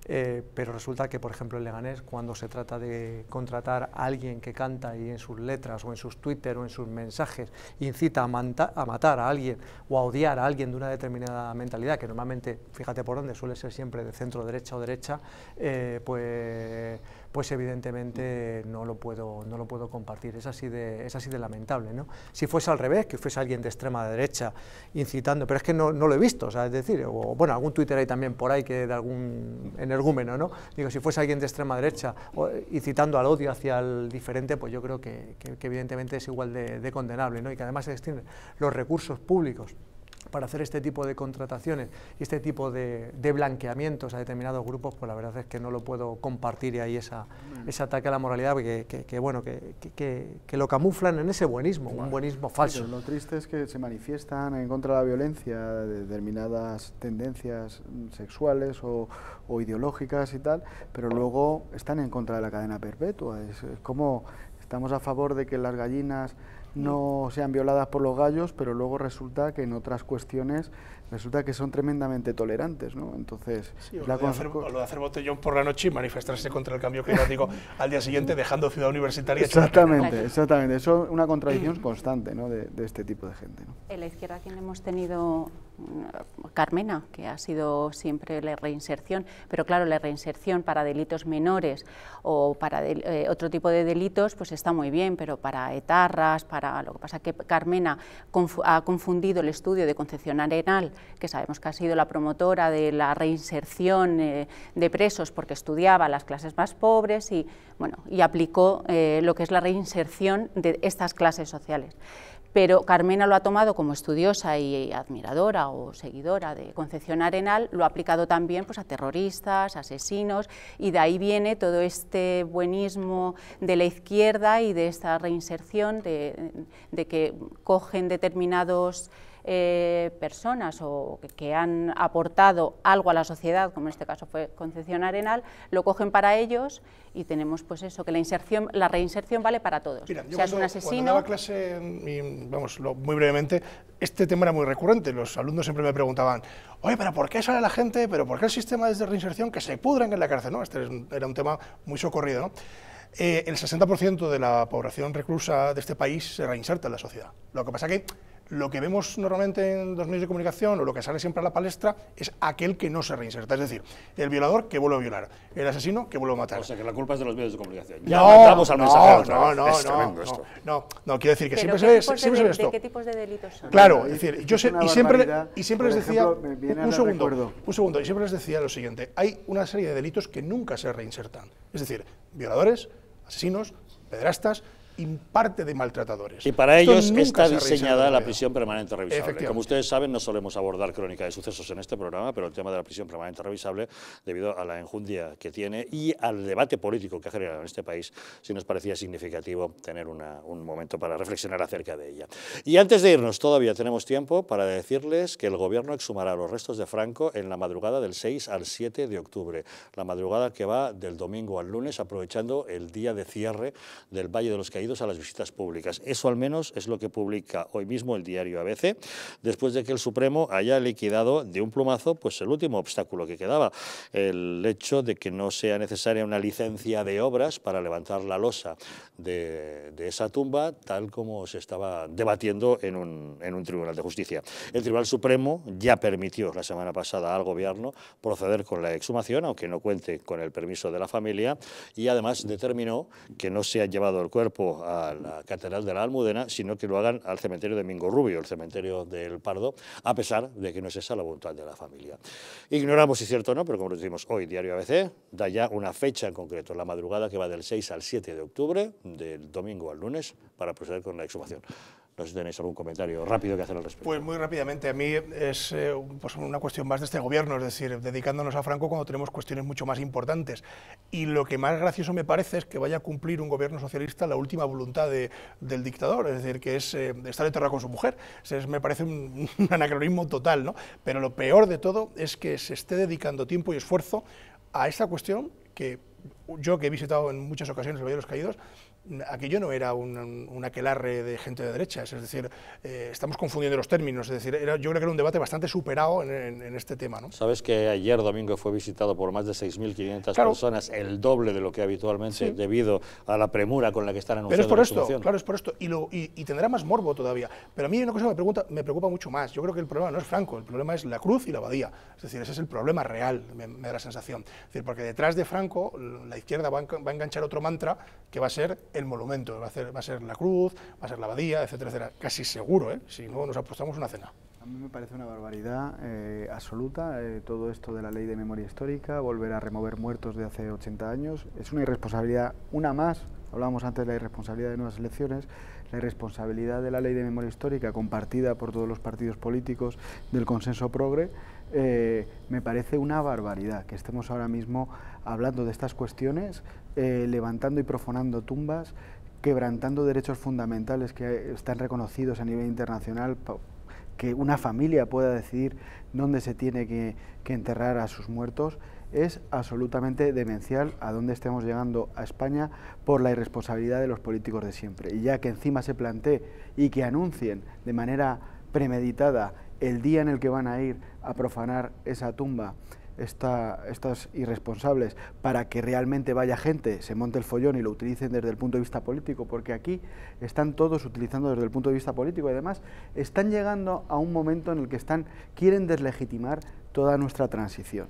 eh, pero resulta que, por ejemplo, en Leganés, cuando se trata de contratar a alguien que canta y en sus letras, o en sus Twitter, o en sus mensajes, incita a, matar a alguien o a odiar a alguien de una determinada mentalidad, que normalmente, fíjate por dónde, suele ser siempre de centro-derecha o derecha, eh, pues pues evidentemente no lo puedo, no lo puedo compartir. Es así de, es así de lamentable. ¿no? Si fuese al revés, que fuese alguien de extrema derecha incitando, pero es que no, lo he visto, o sea, es decir, o bueno, algún Twitter hay también por ahí que de algún energúmeno, ¿no? Digo, si fuese alguien de extrema derecha incitando al odio hacia el diferente, pues yo creo que, evidentemente es igual de, condenable, ¿no? Y que además se destinen los recursos públicos para hacer este tipo de contrataciones y este tipo de, blanqueamientos a determinados grupos, pues la verdad es que no lo puedo compartir y ahí esa, ese ataque a la moralidad que, bueno, que, lo camuflan en ese buenismo, un buenismo falso. lo triste es que se manifiestan en contra de la violencia de determinadas tendencias sexuales o, ideológicas y tal, pero luego están en contra de la cadena perpetua. es como estamos a favor de que las gallinas no sean violadas por los gallos, pero luego resulta que en otras cuestiones resulta que son tremendamente tolerantes, ¿no? Entonces, lo de hacer, botellón por la noche y manifestarse contra el cambio climático al día siguiente dejando ciudad universitaria. Exactamente, exactamente. Eso es una contradicción constante, ¿no? De, este tipo de gente. En la izquierda quien hemos tenido Mm, Carmena, que ha sido siempre la reinserción, pero claro, la reinserción para delitos menores o para eh, otro tipo de delitos, pues está muy bien, pero para etarras, para lo que pasa que Carmena ha confundido el estudio de Concepción Arenal, que sabemos que ha sido la promotora de la reinserción eh, de presos porque estudiaba las clases más pobres y, bueno, y aplicó eh, lo que es la reinserción de estas clases sociales pero Carmena lo ha tomado como estudiosa y admiradora o seguidora de Concepción Arenal, lo ha aplicado también pues, a terroristas, asesinos, y de ahí viene todo este buenismo de la izquierda y de esta reinserción, de que cogen determinados eh, personas o que, han aportado algo a la sociedad, como en este caso fue Concepción Arenal, lo cogen para ellos y tenemos pues eso, que la inserción, la reinserción vale para todos. Mira, Seas un asesino... Cuando daba clase, vamos, muy brevemente, este tema era muy recurrente, los alumnos siempre me preguntaban, oye, pero ¿por qué sale la gente? ¿Pero por qué el sistema es de reinserción que se pudran en la cárcel? ¿no? Este era un tema muy socorrido, ¿no? Eh, el 60% de la población reclusa de este país se reinserta en la sociedad. Lo que pasa que lo que vemos normalmente en los medios de comunicación o lo que sale siempre a la palestra es aquel que no se reinserta, es decir, el violador que vuelve a violar, el asesino que vuelve a matar. O sea que la culpa es de los medios de comunicación. no, no, No, no, no, no, quiero decir que siempre se ve, siempre esto. ¿De qué tipos de delitos son? Claro, decir, yo y siempre, y siempre les decía, un, segundo, un segundo, y siempre les decía lo siguiente, hay una serie de delitos que nunca se reinsertan, es decir, violadores, asesinos, pedrastas, parte de maltratadores. Y para ellos está diseñada la prisión permanente revisable. Como ustedes saben, no solemos abordar crónica de sucesos en este programa, pero el tema de la prisión permanente revisable, debido a la enjundia que tiene y al debate político que ha generado en este país, sí nos parecía significativo tener un momento para reflexionar acerca de ella. Y antes de irnos, todavía tenemos tiempo para decirles que el gobierno exhumará los restos de Franco en la madrugada del 6 al 7 de octubre, la madrugada que va del domingo al lunes, aprovechando el día de cierre del Valle de los Caídos a las visitas públicas. Eso al menos es lo que publica hoy mismo el diario ABC, después de que el Supremo haya liquidado de un plumazo pues, el último obstáculo que quedaba, el hecho de que no sea necesaria una licencia de obras para levantar la losa de, esa tumba, tal como se estaba debatiendo en un, en un tribunal de justicia. El Tribunal Supremo ya permitió la semana pasada al Gobierno proceder con la exhumación, aunque no cuente con el permiso de la familia, y además determinó que no se ha llevado el cuerpo a la Catedral de la Almudena, sino que lo hagan al cementerio de Mingo Rubio, el cementerio del Pardo, a pesar de que no es esa la voluntad de la familia. Ignoramos si es cierto o no, pero como decimos hoy, Diario ABC da ya una fecha en concreto, la madrugada que va del 6 al 7 de octubre, del domingo al lunes, para proceder con la exhumación. No sé si tenéis algún comentario rápido que hacer al respecto. Pues muy rápidamente, a mí es eh, pues una cuestión más de este gobierno, es decir, dedicándonos a Franco cuando tenemos cuestiones mucho más importantes. Y lo que más gracioso me parece es que vaya a cumplir un gobierno socialista la última voluntad del dictador, es decir, que es eh, estar enterrado con su mujer. me parece un, anacronismo total, ¿no? Pero lo peor de todo es que se esté dedicando tiempo y esfuerzo a esta cuestión que yo que he visitado en muchas ocasiones el Valle de los Caídos, aquello no era un, aquelarre de gente de derechas, es decir, eh, estamos confundiendo los términos, es decir, yo creo que era un debate bastante superado en, este tema. ¿no? Sabes que ayer domingo fue visitado por más de 6.500 personas, el doble de lo que habitualmente debido a la premura con la que están anunciando Pero es por esto, claro, es por esto, y, lo, y, tendrá más morbo todavía, pero a mí una cosa me, pregunta, me preocupa mucho más, yo creo que el problema no es Franco, el problema es la cruz y la abadía, es decir, ese es el problema real, me, da la sensación, es decir, porque detrás de Franco la izquierda va a enganchar otro mantra que va a ser el monumento, va a, ser, va a ser la cruz, va a ser la abadía, etcétera, etcétera. Casi seguro, ¿eh? si no nos apostamos una cena. A mí me parece una barbaridad eh, absoluta eh, todo esto de la ley de memoria histórica, volver a remover muertos de hace 80 años. Es una irresponsabilidad, una más, hablábamos antes de la irresponsabilidad de nuevas elecciones, la irresponsabilidad de la ley de memoria histórica compartida por todos los partidos políticos del consenso progre, eh, me parece una barbaridad que estemos ahora mismo hablando de estas cuestiones eh, levantando y profanando tumbas, quebrantando derechos fundamentales que están reconocidos a nivel internacional, que una familia pueda decidir dónde se tiene que, enterrar a sus muertos, es absolutamente demencial a dónde estemos llegando a España por la irresponsabilidad de los políticos de siempre. Y ya que encima se plantee y que anuncien de manera premeditada el día en el que van a ir a profanar esa tumba estas irresponsables para que realmente vaya gente, se monte el follón y lo utilicen desde el punto de vista político, porque aquí están todos utilizando desde el punto de vista político y además están llegando a un momento en el que están, quieren deslegitimar toda nuestra transición.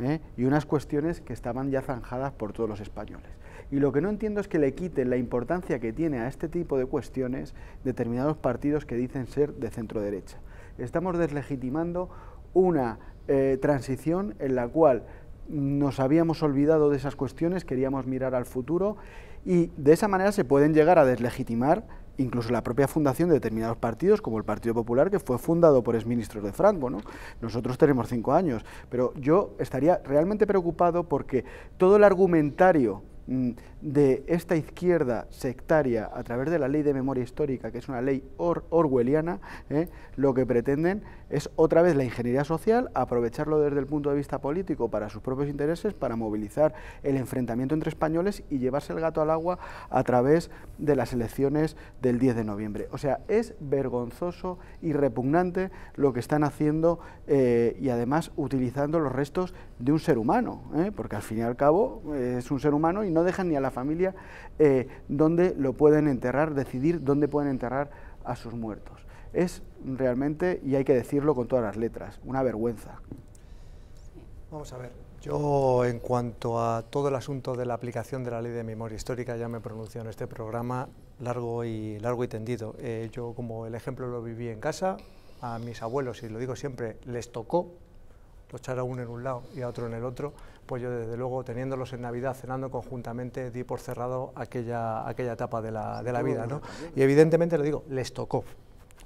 ¿eh? Y unas cuestiones que estaban ya zanjadas por todos los españoles. Y lo que no entiendo es que le quiten la importancia que tiene a este tipo de cuestiones determinados partidos que dicen ser de centro derecha. Estamos deslegitimando una eh, transición en la cual nos habíamos olvidado de esas cuestiones, queríamos mirar al futuro y de esa manera se pueden llegar a deslegitimar incluso la propia fundación de determinados partidos, como el Partido Popular, que fue fundado por exministros de Franco. ¿no? Nosotros tenemos cinco años, pero yo estaría realmente preocupado porque todo el argumentario mm, de esta izquierda sectaria a través de la ley de memoria histórica, que es una ley orwelliana, ¿eh? lo que pretenden es otra vez la ingeniería social, aprovecharlo desde el punto de vista político para sus propios intereses, para movilizar el enfrentamiento entre españoles y llevarse el gato al agua a través de las elecciones del 10 de noviembre. O sea, es vergonzoso y repugnante lo que están haciendo eh, y además utilizando los restos de un ser humano, ¿eh? porque al fin y al cabo es un ser humano y no dejan ni a la familia, donde eh, dónde lo pueden enterrar, decidir dónde pueden enterrar a sus muertos. Es realmente, y hay que decirlo con todas las letras, una vergüenza. Vamos a ver, yo en cuanto a todo el asunto de la aplicación de la ley de memoria histórica ya me pronuncio en este programa largo y, largo y tendido. Eh, yo como el ejemplo lo viví en casa, a mis abuelos, y lo digo siempre, les tocó, lo echar a uno en un lado y a otro en el otro, pues yo desde luego teniéndolos en Navidad cenando conjuntamente di por cerrado aquella, aquella etapa de la, vida. ¿eh? Y evidentemente, lo digo, les tocó.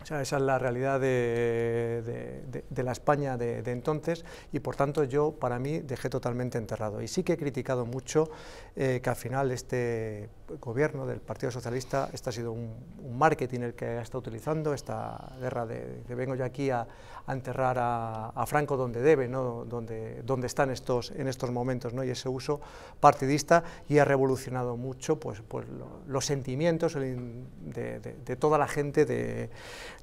O sea, esa es la realidad de, la España de, entonces y por tanto yo para mí dejé totalmente enterrado. Y sí que he criticado mucho eh, que al final este gobierno del Partido Socialista, este ha sido un, marketing el que ha estado utilizando, esta guerra de que vengo yo aquí a, enterrar a, Franco donde debe, donde, donde están estos, en estos momentos, ¿no? y ese uso partidista, y ha revolucionado mucho pues, pues, los sentimientos de, toda la gente de,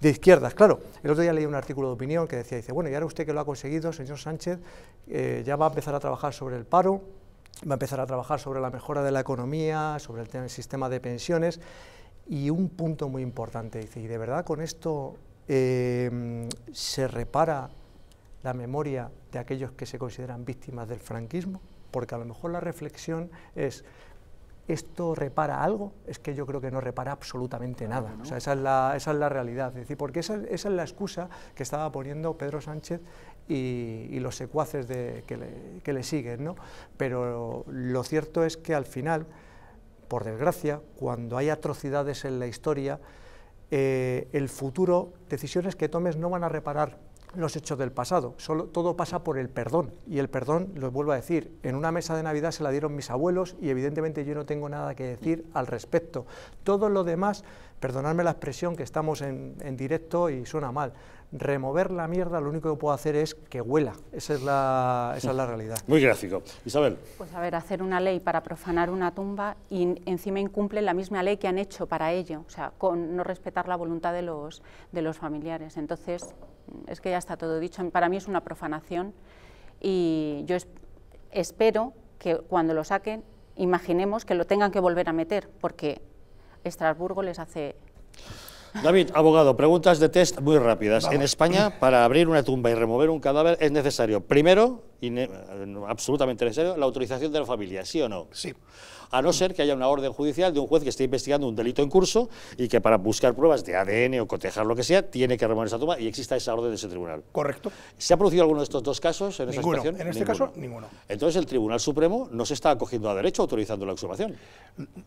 izquierdas. Claro, el otro día leí un artículo de opinión que decía, dice, bueno, y ahora usted que lo ha conseguido, señor Sánchez, eh, ya va a empezar a trabajar sobre el paro, va a empezar a trabajar sobre la mejora de la economía, sobre el, sistema de pensiones y un punto muy importante, dice, ¿y de verdad con esto eh, se repara la memoria de aquellos que se consideran víctimas del franquismo? Porque a lo mejor la reflexión es, ¿esto repara algo? Es que yo creo que no repara absolutamente nada. sea, esa es la, realidad. Es decir, porque esa, es la excusa que estaba poniendo Pedro Sánchez y, los secuaces que, le, siguen. Pero lo cierto es que al final, por desgracia, cuando hay atrocidades en la historia, eh, el futuro, decisiones que tomes no van a reparar los hechos del pasado, solo, todo pasa por el perdón. Y el perdón, lo vuelvo a decir, en una mesa de Navidad se la dieron mis abuelos y evidentemente yo no tengo nada que decir al respecto. Todo lo demás, perdonadme la expresión que estamos en, directo y suena mal, remover la mierda lo único que puedo hacer es que huela. Esa es la, es la realidad. Muy gráfico. Isabel. Pues a ver, hacer una ley para profanar una tumba y encima incumple la misma ley que han hecho para ello, o sea, con no respetar la voluntad de los, de los familiares. Entonces, es que ya está todo dicho, para mí es una profanación y yo espero que cuando lo saquen, imaginemos que lo tengan que volver a meter, porque Estrasburgo les hace... David, abogado, preguntas de test muy rápidas. En España, para abrir una tumba y remover un cadáver es necesario, primero, y absolutamente necesario, la autorización de la familia, ¿sí o no? Sí a no ser que haya una orden judicial de un juez que esté investigando un delito en curso y que para buscar pruebas de ADN o cotejar lo que sea, tiene que remover esa toma y exista esa orden de ese tribunal. Correcto. ¿Se ha producido alguno de estos dos casos en esa situación? En este caso, ninguno. Entonces el Tribunal Supremo no se está acogiendo a derecho autorizando la exhumación.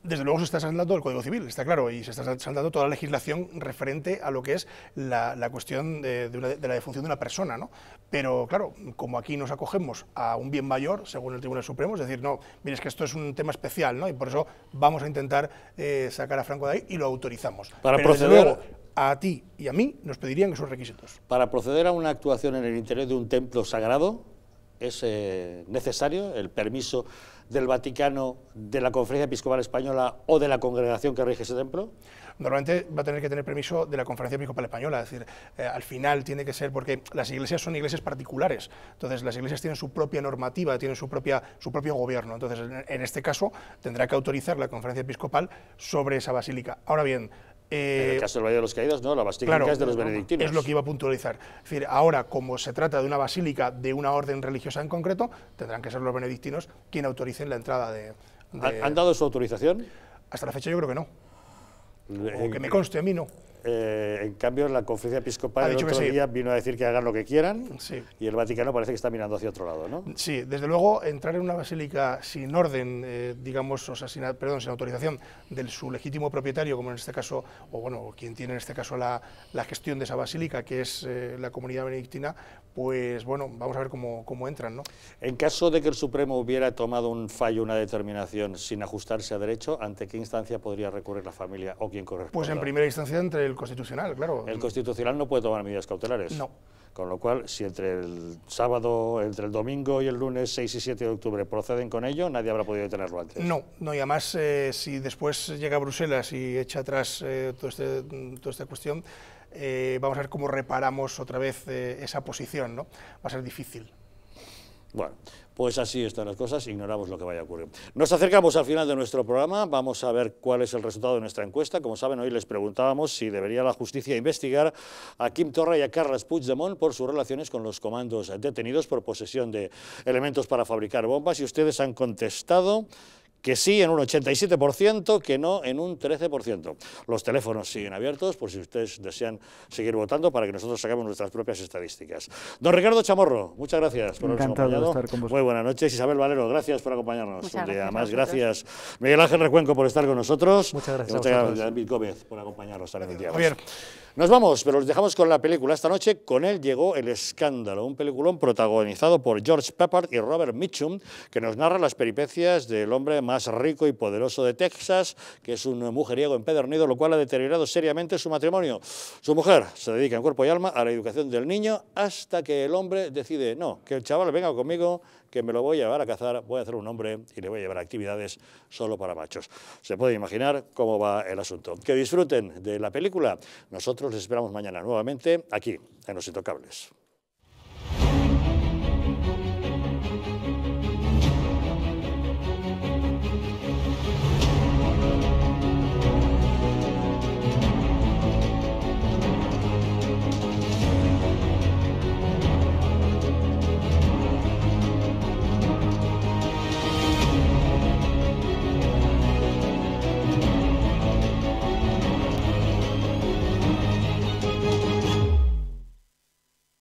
Desde luego se está saldando el Código Civil, está claro, y se está saldando toda la legislación referente a lo que es la, cuestión de, la defunción de una persona, ¿no? Pero claro, como aquí nos acogemos a un bien mayor, según el Tribunal Supremo, es decir, no, mire, es que esto es un tema especial y por eso vamos a intentar eh, sacar a Franco de ahí y lo autorizamos. Para Pero proceder luego, a ti y a mí nos pedirían esos requisitos. Para proceder a una actuación en el interior de un templo sagrado es eh, necesario el permiso del Vaticano, de la Conferencia Episcopal Española o de la congregación que rige ese templo normalmente va a tener que tener permiso de la Conferencia Episcopal Española, es decir, eh, al final tiene que ser, porque las iglesias son iglesias particulares, entonces las iglesias tienen su propia normativa, tienen su, propia, su propio gobierno, entonces en, este caso tendrá que autorizar la Conferencia Episcopal sobre esa basílica. Ahora bien, en el eh, caso del Valle de los Caídos, no, la basílica es de los benedictinos. Es lo que iba a puntualizar. Es decir, ahora, como se trata de una basílica de una orden religiosa en concreto, tendrán que ser los benedictinos quienes autoricen la entrada de, de... ¿Han dado su autorización? Hasta la fecha yo creo que no. O eh, que me eh, conste, a mí no. Eh, en cambio, la conferencia episcopal el otro vino a decir que hagan lo que quieran y el Vaticano parece que está mirando hacia otro lado, ¿no? Sí, desde luego, entrar en una basílica sin orden, eh, digamos, o sea, sin, perdón, sin autorización de su legítimo propietario, como en este caso, o bueno, quien tiene en este caso la, gestión de esa basílica, que es eh, la comunidad benedictina, pues bueno, vamos a ver cómo, entran, ¿no? En caso de que el Supremo hubiera tomado un fallo, una determinación sin ajustarse a derecho, ¿ante qué instancia podría recurrir la familia o quien corresponde? Pues en primera instancia entre el Constitucional, claro. El Constitucional no puede tomar medidas cautelares. No. Con lo cual, si entre el sábado, entre el domingo y el lunes 6 y 7 de octubre proceden con ello, nadie habrá podido detenerlo antes. No, no y además, eh, si después llega a Bruselas y echa atrás eh, este, toda esta cuestión, eh, vamos a ver cómo reparamos otra vez esa posición, ¿no? Va a ser difícil. Bueno, pues así están las cosas, ignoramos lo que vaya a ocurrir. Nos acercamos al final de nuestro programa, vamos a ver cuál es el resultado de nuestra encuesta. Como saben, hoy les preguntábamos si debería la justicia investigar a Kim Torra y a Carles Puigdemont por sus relaciones con los comandos detenidos por posesión de elementos para fabricar bombas y ustedes han contestado que sí en un 87%, que no en un 13%. Los teléfonos siguen abiertos por si ustedes desean seguir votando para que nosotros saquemos nuestras propias estadísticas. Don Ricardo Chamorro, muchas gracias por habernos acompañado. Estar con Muy buenas noches. Isabel Valero, gracias por acompañarnos. un día más, gracias. Miguel Ángel Recuenco por estar con nosotros. Muchas gracias. Y gracias David Gómez por acompañarnos. Nos vamos, pero los dejamos con la película. Esta noche con él llegó El Escándalo, un peliculón protagonizado por George Peppard y Robert Mitchum, que nos narra las peripecias del hombre más rico y poderoso de Texas, que es un mujeriego empedernido, lo cual ha deteriorado seriamente su matrimonio. Su mujer se dedica en cuerpo y alma a la educación del niño hasta que el hombre decide, no, que el chaval venga conmigo que me lo voy a llevar a cazar, voy a hacer un hombre y le voy a llevar actividades solo para machos. Se puede imaginar cómo va el asunto. Que disfruten de la película. Nosotros les esperamos mañana nuevamente aquí, en Los Intocables.